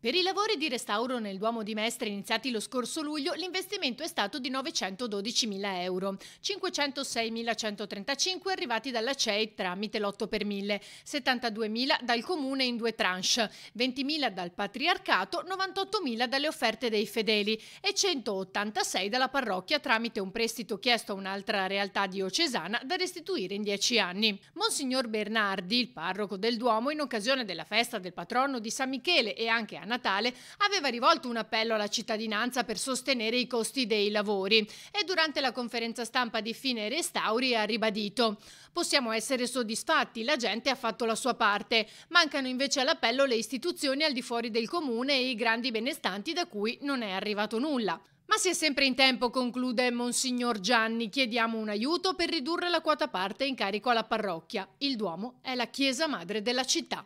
Per i lavori di restauro nel Duomo di Mestre iniziati lo scorso luglio, l'investimento è stato di 912.000 euro, 506.135 arrivati dalla CEI tramite l'8 per 1000, 72.000 dal Comune in due tranche, 20.000 dal Patriarcato, 98.000 dalle offerte dei fedeli e 186 dalla parrocchia tramite un prestito chiesto a un'altra realtà diocesana da restituire in 10 anni. Monsignor Bernardi, il parroco del Duomo, in occasione della festa del patrono di San Michele e anche a Natale aveva rivolto un appello alla cittadinanza per sostenere i costi dei lavori e durante la conferenza stampa di fine restauri ha ribadito Possiamo essere soddisfatti, la gente ha fatto la sua parte, mancano invece all'appello le istituzioni al di fuori del comune e i grandi benestanti da cui non è arrivato nulla. Ma si è sempre in tempo, conclude Monsignor Gianni, chiediamo un aiuto per ridurre la quota parte in carico alla parrocchia. Il Duomo è la chiesa madre della città.